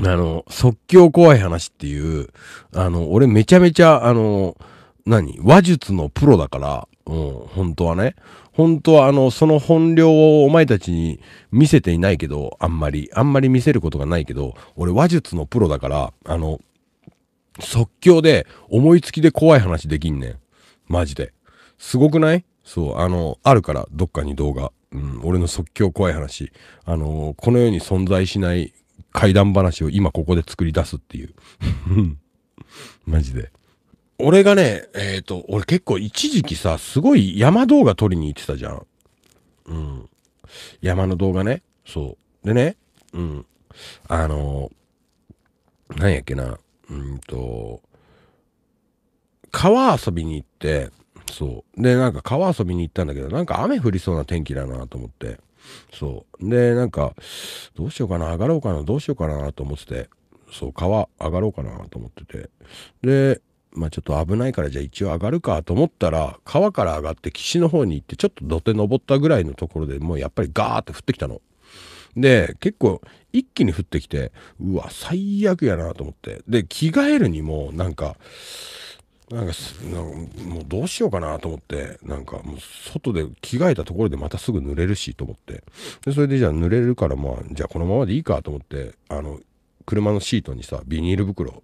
あの、即興怖い話っていう、あの、俺めちゃめちゃ、あの、何話術のプロだから、うん、本当はね。本当は、あの、その本領をお前たちに見せていないけど、あんまり、あんまり見せることがないけど、俺話術のプロだから、あの、即興で思いつきで怖い話できんねん。マジで。すごくないそう、あの、あるから、どっかに動画。うん、俺の即興怖い話。あの、この世に存在しない怪談話を今ここで作り出すっていう。マジで。俺がね、えっ、ー、と、俺結構一時期さ、すごい山動画撮りに行ってたじゃん。うん。山の動画ね。そう。でね、うん。あの何なんやっけな。うんと、川遊びに行って、そう。で、なんか川遊びに行ったんだけど、なんか雨降りそうな天気だなと思って。そう。で、なんか、どうしようかな、上がろうかな、どうしようかなと思ってて、そう、川上がろうかなと思ってて。で、まあちょっと危ないからじゃあ一応上がるかと思ったら、川から上がって岸の方に行って、ちょっと土手登ったぐらいのところでもうやっぱりガーって降ってきたの。で、結構一気に降ってきて、うわ、最悪やなと思って。で、着替えるにも、なんか、なんかもうどうしようかなと思ってなんかもう外で着替えたところでまたすぐ濡れるしと思ってでそれでじゃあ濡れるからまあじゃあこのままでいいかと思ってあの車のシートにさビニール袋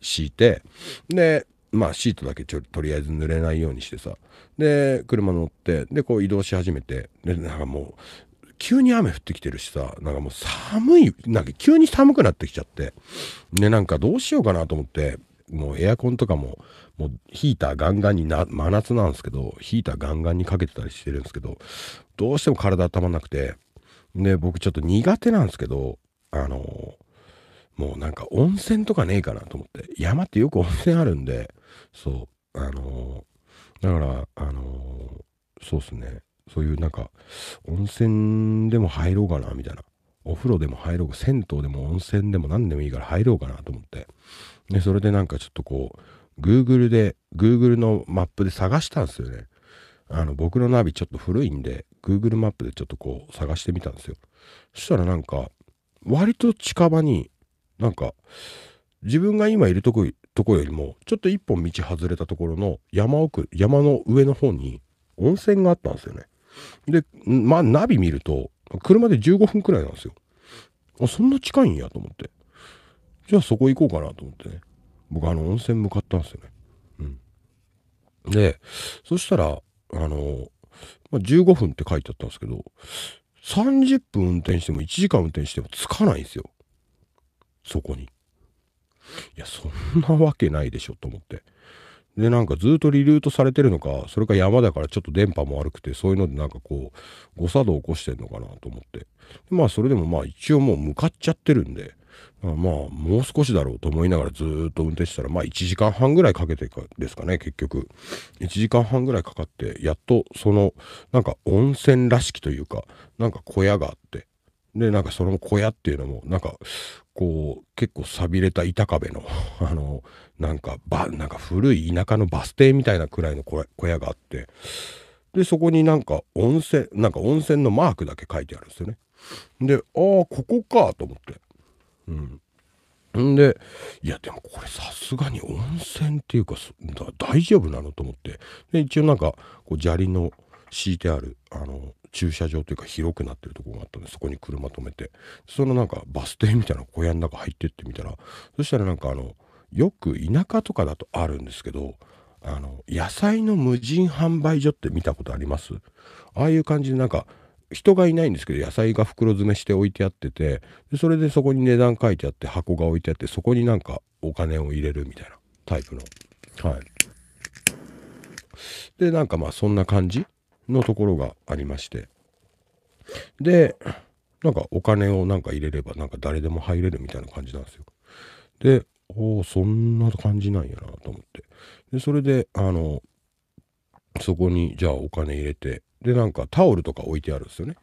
敷いてでまあシートだけちょとりあえず濡れないようにしてさで車乗ってでこう移動し始めてでなんかもう急に雨降ってきてるしさなんかもう寒いなんか急に寒くなってきちゃってでなんかどうしようかなと思ってもうエアコンとかも、もうヒーターガンガンにな、真夏なんですけど、ヒーターガンガンにかけてたりしてるんですけど、どうしても体温まなくて、で、僕ちょっと苦手なんですけど、あのもうなんか温泉とかねえかなと思って、山ってよく温泉あるんで、そう、あのだから、あのそうっすね、そういうなんか、温泉でも入ろうかな、みたいな。お風呂でも入ろうか、銭湯でも温泉でも何でもいいから入ろうかなと思って。で、それでなんかちょっとこう、Google で、Google のマップで探したんですよね。あの、僕のナビちょっと古いんで、Google マップでちょっとこう探してみたんですよ。そしたらなんか、割と近場に、なんか、自分が今いるとことこよりも、ちょっと一本道外れたところの山奥、山の上の方に温泉があったんですよね。で、まあ、ナビ見ると、車で15分くらいなんですよ。あ、そんな近いんやと思って。じゃあそこ行こうかなと思ってね。僕あの温泉向かったんですよね。うん。で、そしたら、あの、まあ、15分って書いてあったんですけど、30分運転しても1時間運転しても着かないんですよ。そこに。いや、そんなわけないでしょと思って。で、なんかずっとリルートされてるのか、それか山だからちょっと電波も悪くて、そういうのでなんかこう、誤作動起こしてんのかなと思って。まあそれでもまあ一応もう向かっちゃってるんで、まあ、もう少しだろうと思いながらずっと運転したら、まあ、1時間半ぐらいかけてですかね、結局。1時間半ぐらいかかって、やっとその、なんか温泉らしきというか、なんか小屋があって、で、なんかその小屋っていうのも、なんか、こう、結構寂れた板壁の、あの、なんか、ば、なんか古い田舎のバス停みたいなくらいの小屋があって、で、そこになんか温泉、なんか温泉のマークだけ書いてあるんですよね。で、ああ、ここかと思って。うん。んで、いや、でもこれさすがに温泉っていうか、大丈夫なのと思って。で、一応なんか、こう砂利の敷いてある、あの、駐車場というか広くなってるとこがあったんで、そこに車止めて、そのなんかバス停みたいな小屋の中入ってってみたら、そしたらなんかあの、よく田舎とかだとあるんですけど、あの、野菜の無人販売所って見たことありますああいう感じでなんか、人がいないんですけど野菜が袋詰めして置いてあっててでそれでそこに値段書いてあって箱が置いてあってそこになんかお金を入れるみたいなタイプのはいでなんかまあそんな感じのところがありましてでなんかお金をなんか入れればなんか誰でも入れるみたいな感じなんですよでおおそんな感じなんやなと思ってでそれであのそこにじゃあお金入れてでなんかタオルとか置いてあるんですよね。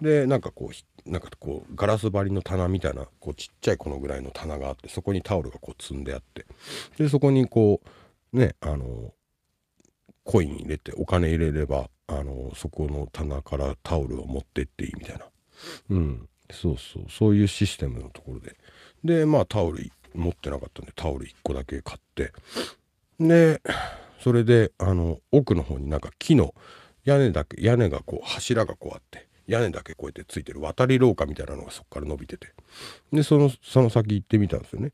でなんかこうなんかこうガラス張りの棚みたいなこうちっちゃいこのぐらいの棚があってそこにタオルがこう積んであってでそこにこうねあのコイン入れてお金入れればあのそこの棚からタオルを持ってっていいみたいな、うん、そうそうそういうシステムのところででまあタオル持ってなかったんでタオル1個だけ買ってでそれであの奥の方になんか木の屋根だけ屋根がこう柱がこうあって屋根だけこうやってついてる渡り廊下みたいなのがそこから伸びててでそのその先行ってみたんですよね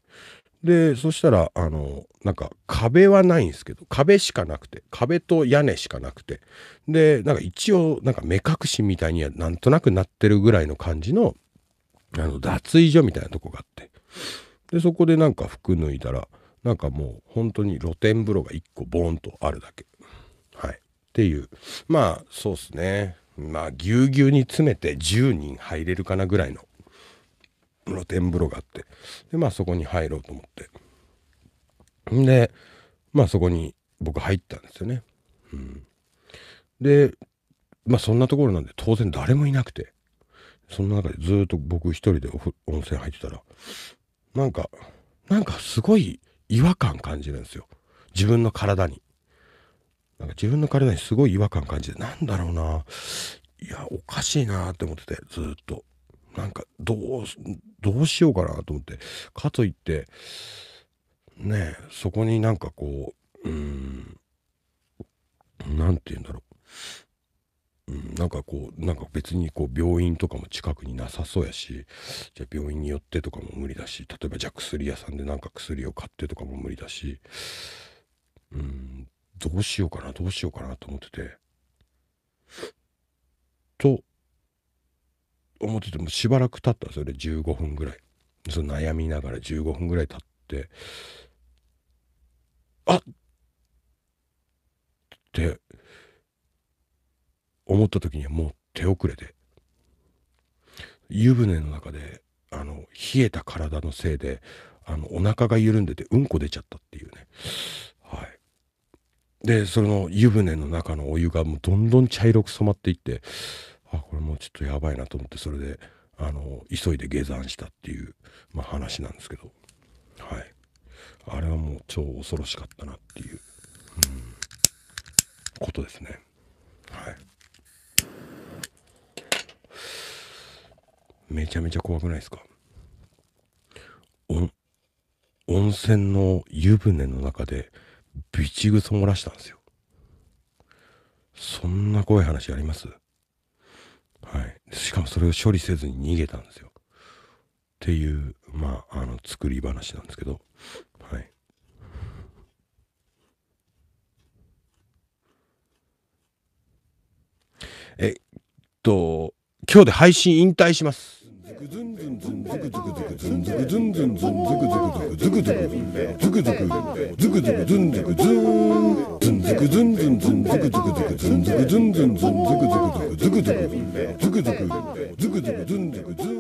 でそしたらあのなんか壁はないんですけど壁しかなくて壁と屋根しかなくてでなんか一応なんか目隠しみたいにはなんとなくなってるぐらいの感じのあの脱衣所みたいなとこがあってでそこでなんか服脱いだらなんかもう本当に露天風呂が1個ボーンとあるだけっていう。まあ、そうっすね。まあ、ぎゅうぎゅうに詰めて10人入れるかなぐらいの露天風呂があって。で、まあ、そこに入ろうと思って。んで、まあ、そこに僕入ったんですよね。うん。で、まあ、そんなところなんで当然誰もいなくて。その中でずっと僕一人で温泉入ってたら、なんか、なんかすごい違和感感じるんですよ。自分の体に。なんか自分の体にすごい違和感感じて、なんだろうな。いや、おかしいなって思ってて、ずっと。なんか、どう、どうしようかなと思って。かといって、ねえ、そこになんかこう、うん、なんて言うんだろう。うん、なんかこう、なんか別にこう病院とかも近くになさそうやし、じゃあ病院によってとかも無理だし、例えばじゃあ薬屋さんでなんか薬を買ってとかも無理だし、うん、どうしようかなどうしようかなと思っててと思っててもしばらく経ったんですよね15分ぐらいその悩みながら15分ぐらい経ってあっって思った時にはもう手遅れで湯船の中であの冷えた体のせいであのお腹が緩んでてうんこ出ちゃったっていうねでその湯船の中のお湯がもうどんどん茶色く染まっていってあこれもうちょっとやばいなと思ってそれであの急いで下山したっていう、まあ、話なんですけどはいあれはもう超恐ろしかったなっていう、うん、ことですねはいめちゃめちゃ怖くないですか温泉の湯船の中でビチグソ漏らしたんですよ。そんな怖い話ありますはい。しかもそれを処理せずに逃げたんですよ。っていう、まあ、あの、作り話なんですけど、はい。えっと、今日で配信引退します。ズんズんズンズクズクズクズンズクズンズんズンズクズクズクズクズクズクズクズくズクズくズンズクズンズンズンズクズクズクズくズクズくズくズくズクズクズクズクズクズクズクズクズンズクズン